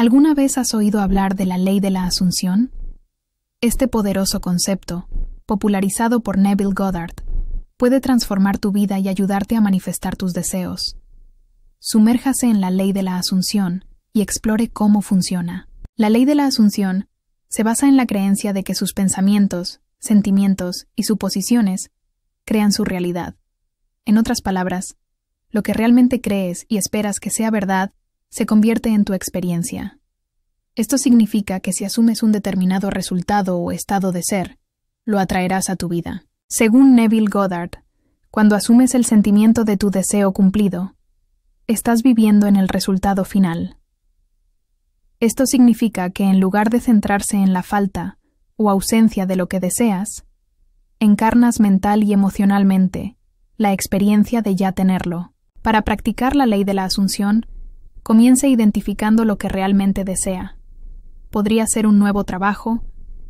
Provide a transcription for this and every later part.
¿Alguna vez has oído hablar de la ley de la Asunción? Este poderoso concepto, popularizado por Neville Goddard, puede transformar tu vida y ayudarte a manifestar tus deseos. Sumérjase en la ley de la Asunción y explore cómo funciona. La ley de la Asunción se basa en la creencia de que sus pensamientos, sentimientos y suposiciones crean su realidad. En otras palabras, lo que realmente crees y esperas que sea verdad se convierte en tu experiencia. Esto significa que si asumes un determinado resultado o estado de ser, lo atraerás a tu vida. Según Neville Goddard, cuando asumes el sentimiento de tu deseo cumplido, estás viviendo en el resultado final. Esto significa que en lugar de centrarse en la falta o ausencia de lo que deseas, encarnas mental y emocionalmente la experiencia de ya tenerlo. Para practicar la ley de la asunción, comience identificando lo que realmente desea. Podría ser un nuevo trabajo,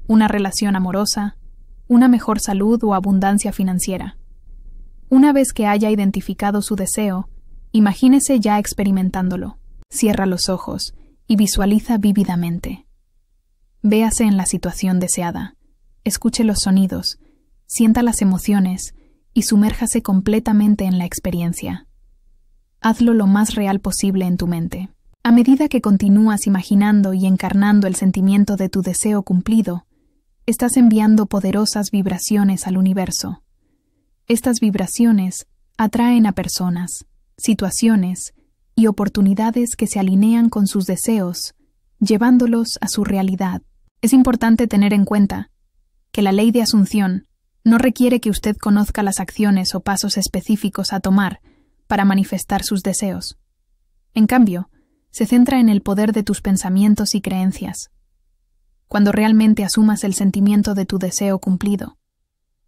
una relación amorosa, una mejor salud o abundancia financiera. Una vez que haya identificado su deseo, imagínese ya experimentándolo. Cierra los ojos y visualiza vívidamente. Véase en la situación deseada, escuche los sonidos, sienta las emociones y sumérjase completamente en la experiencia hazlo lo más real posible en tu mente. A medida que continúas imaginando y encarnando el sentimiento de tu deseo cumplido, estás enviando poderosas vibraciones al universo. Estas vibraciones atraen a personas, situaciones y oportunidades que se alinean con sus deseos, llevándolos a su realidad. Es importante tener en cuenta que la ley de asunción no requiere que usted conozca las acciones o pasos específicos a tomar para manifestar sus deseos. En cambio, se centra en el poder de tus pensamientos y creencias. Cuando realmente asumas el sentimiento de tu deseo cumplido,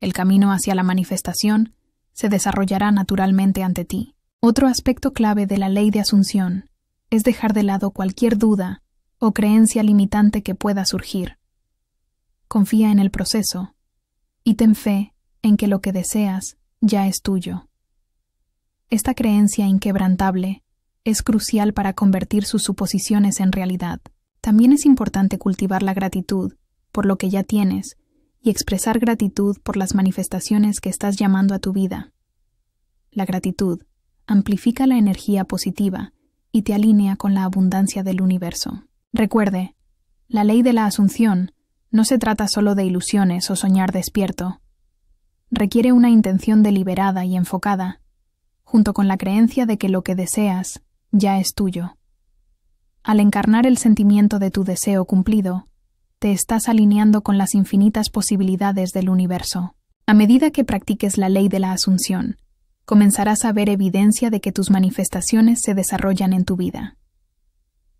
el camino hacia la manifestación se desarrollará naturalmente ante ti. Otro aspecto clave de la ley de asunción es dejar de lado cualquier duda o creencia limitante que pueda surgir. Confía en el proceso y ten fe en que lo que deseas ya es tuyo. Esta creencia inquebrantable es crucial para convertir sus suposiciones en realidad. También es importante cultivar la gratitud por lo que ya tienes y expresar gratitud por las manifestaciones que estás llamando a tu vida. La gratitud amplifica la energía positiva y te alinea con la abundancia del universo. Recuerde, la ley de la asunción no se trata solo de ilusiones o soñar despierto. Requiere una intención deliberada y enfocada junto con la creencia de que lo que deseas ya es tuyo. Al encarnar el sentimiento de tu deseo cumplido, te estás alineando con las infinitas posibilidades del universo. A medida que practiques la ley de la asunción, comenzarás a ver evidencia de que tus manifestaciones se desarrollan en tu vida.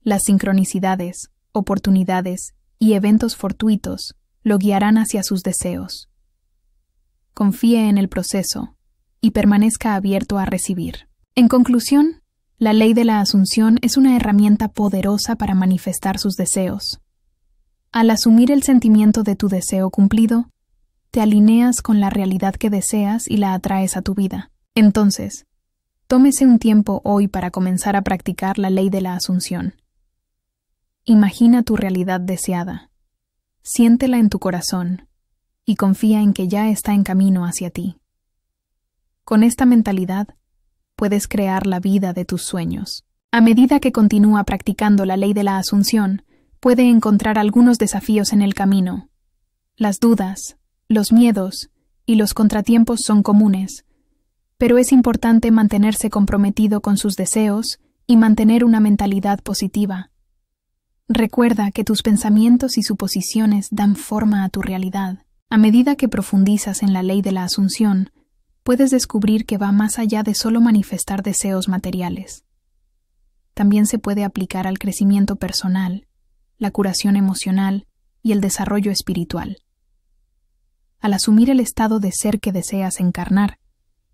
Las sincronicidades, oportunidades y eventos fortuitos lo guiarán hacia sus deseos. Confíe en el proceso y permanezca abierto a recibir. En conclusión, la ley de la asunción es una herramienta poderosa para manifestar sus deseos. Al asumir el sentimiento de tu deseo cumplido, te alineas con la realidad que deseas y la atraes a tu vida. Entonces, tómese un tiempo hoy para comenzar a practicar la ley de la asunción. Imagina tu realidad deseada. Siéntela en tu corazón y confía en que ya está en camino hacia ti. Con esta mentalidad, puedes crear la vida de tus sueños. A medida que continúa practicando la ley de la asunción, puede encontrar algunos desafíos en el camino. Las dudas, los miedos y los contratiempos son comunes, pero es importante mantenerse comprometido con sus deseos y mantener una mentalidad positiva. Recuerda que tus pensamientos y suposiciones dan forma a tu realidad. A medida que profundizas en la ley de la asunción, puedes descubrir que va más allá de solo manifestar deseos materiales. También se puede aplicar al crecimiento personal, la curación emocional y el desarrollo espiritual. Al asumir el estado de ser que deseas encarnar,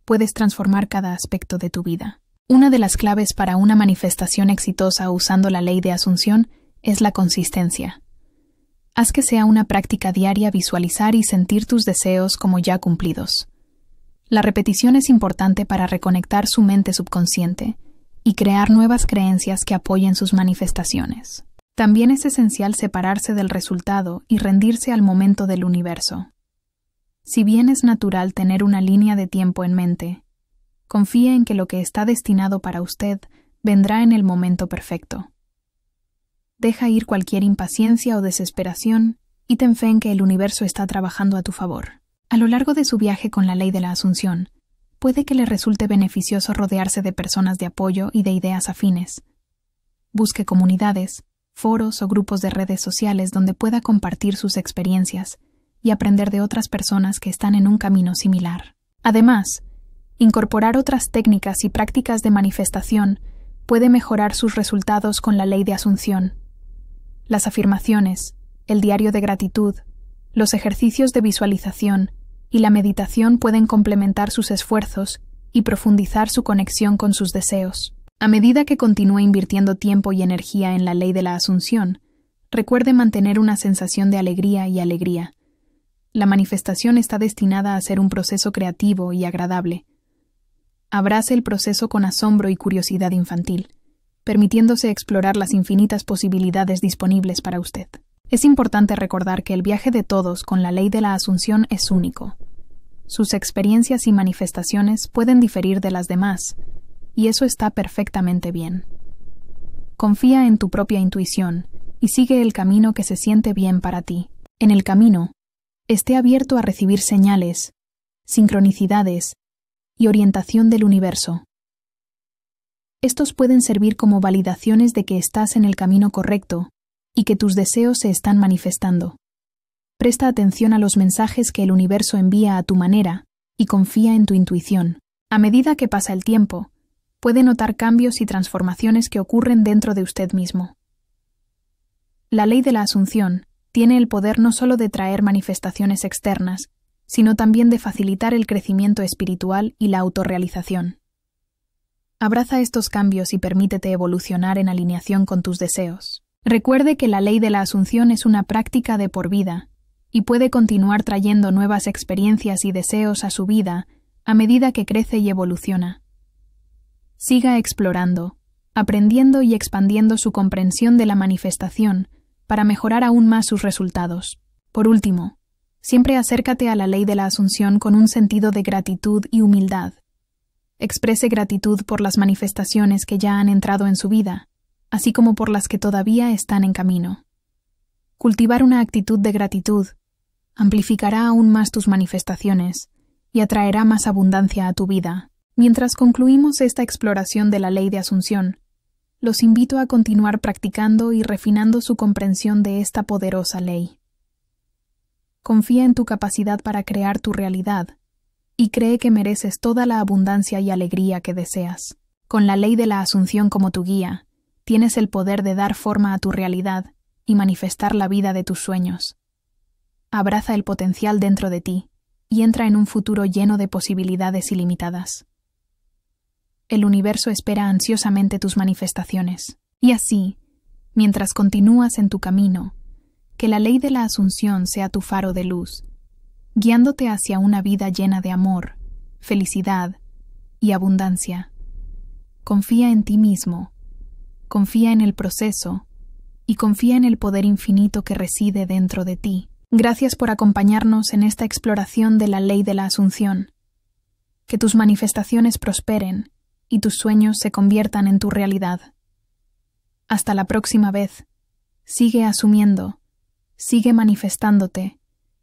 puedes transformar cada aspecto de tu vida. Una de las claves para una manifestación exitosa usando la ley de asunción es la consistencia. Haz que sea una práctica diaria visualizar y sentir tus deseos como ya cumplidos. La repetición es importante para reconectar su mente subconsciente y crear nuevas creencias que apoyen sus manifestaciones. También es esencial separarse del resultado y rendirse al momento del universo. Si bien es natural tener una línea de tiempo en mente, confía en que lo que está destinado para usted vendrá en el momento perfecto. Deja ir cualquier impaciencia o desesperación y ten fe en que el universo está trabajando a tu favor. A lo largo de su viaje con la ley de la Asunción, puede que le resulte beneficioso rodearse de personas de apoyo y de ideas afines. Busque comunidades, foros o grupos de redes sociales donde pueda compartir sus experiencias y aprender de otras personas que están en un camino similar. Además, incorporar otras técnicas y prácticas de manifestación puede mejorar sus resultados con la ley de Asunción. Las afirmaciones, el diario de gratitud, los ejercicios de visualización y la meditación pueden complementar sus esfuerzos y profundizar su conexión con sus deseos. A medida que continúe invirtiendo tiempo y energía en la ley de la asunción, recuerde mantener una sensación de alegría y alegría. La manifestación está destinada a ser un proceso creativo y agradable. Abrace el proceso con asombro y curiosidad infantil, permitiéndose explorar las infinitas posibilidades disponibles para usted. Es importante recordar que el viaje de todos con la ley de la asunción es único. Sus experiencias y manifestaciones pueden diferir de las demás, y eso está perfectamente bien. Confía en tu propia intuición y sigue el camino que se siente bien para ti. En el camino, esté abierto a recibir señales, sincronicidades y orientación del universo. Estos pueden servir como validaciones de que estás en el camino correcto y que tus deseos se están manifestando. Presta atención a los mensajes que el universo envía a tu manera y confía en tu intuición. A medida que pasa el tiempo, puede notar cambios y transformaciones que ocurren dentro de usted mismo. La ley de la asunción tiene el poder no solo de traer manifestaciones externas, sino también de facilitar el crecimiento espiritual y la autorrealización. Abraza estos cambios y permítete evolucionar en alineación con tus deseos. Recuerde que la ley de la asunción es una práctica de por vida y puede continuar trayendo nuevas experiencias y deseos a su vida a medida que crece y evoluciona. Siga explorando, aprendiendo y expandiendo su comprensión de la manifestación para mejorar aún más sus resultados. Por último, siempre acércate a la ley de la Asunción con un sentido de gratitud y humildad. Exprese gratitud por las manifestaciones que ya han entrado en su vida, así como por las que todavía están en camino. Cultivar una actitud de gratitud amplificará aún más tus manifestaciones y atraerá más abundancia a tu vida. Mientras concluimos esta exploración de la ley de Asunción, los invito a continuar practicando y refinando su comprensión de esta poderosa ley. Confía en tu capacidad para crear tu realidad y cree que mereces toda la abundancia y alegría que deseas. Con la ley de la Asunción como tu guía, tienes el poder de dar forma a tu realidad y manifestar la vida de tus sueños. Abraza el potencial dentro de ti y entra en un futuro lleno de posibilidades ilimitadas. El universo espera ansiosamente tus manifestaciones. Y así, mientras continúas en tu camino, que la ley de la asunción sea tu faro de luz, guiándote hacia una vida llena de amor, felicidad y abundancia. Confía en ti mismo, confía en el proceso y confía en el poder infinito que reside dentro de ti. Gracias por acompañarnos en esta exploración de la ley de la Asunción. Que tus manifestaciones prosperen y tus sueños se conviertan en tu realidad. Hasta la próxima vez. Sigue asumiendo, sigue manifestándote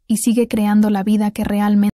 y sigue creando la vida que realmente